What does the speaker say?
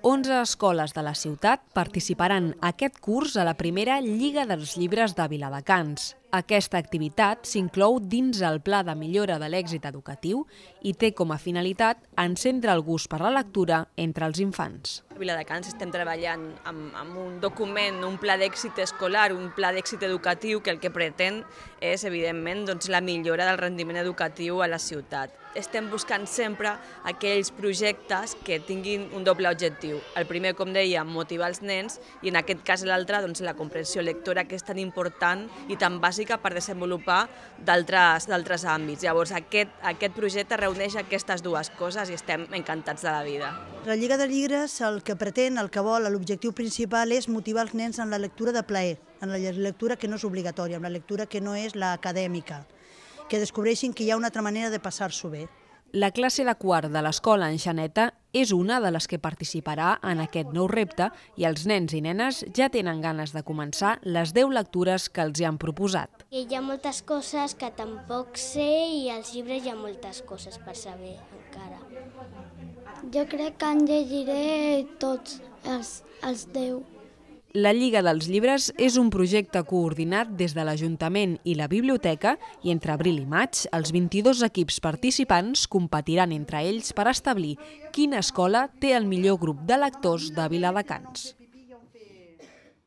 11 escoles de la ciutat participaran aquest curs a la primera Lliga dels Llibres de Viladecans. Aquesta activitat s'inclou dins el Pla de Millora de l'Èxit Educatiu i té com a finalitat encendre el gust per la lectura entre els infants. A Viladecans estem treballant amb, amb un document, un pla d'èxit escolar, un pla d'èxit educatiu que el que pretén és, evidentment, doncs, la millora del rendiment educatiu a la ciutat. Estem buscant sempre aquells projectes que tinguin un doble objectiu. El primer, com deia, motivar els nens i, en aquest cas, l'altre, doncs, la comprensió lectora, que és tan important i tan bàsica música per desenvolupar d'altres àmbits. Llavors, aquest, aquest projecte reuneix aquestes dues coses i estem encantats de la vida. La Lliga de Llibres el que pretén, el que vol, l'objectiu principal és motivar els nens en la lectura de plaer, en la lectura que no és obligatòria, en la lectura que no és l'acadèmica, que descobreixin que hi ha una altra manera de passar-s'ho bé. La classe de quart de l'escola en Xaneta és una de les que participarà en aquest nou repte i els nens i nenes ja tenen ganes de començar les 10 lectures que els hi han proposat. Hi ha moltes coses que tampoc sé i als llibres hi ha moltes coses per saber encara. Jo crec que en llegiré tots els, els 10. La Lliga dels Llibres és un projecte coordinat des de l'Ajuntament i la Biblioteca i entre abril i maig els 22 equips participants competiran entre ells per establir quina escola té el millor grup de lectors de Viladecans.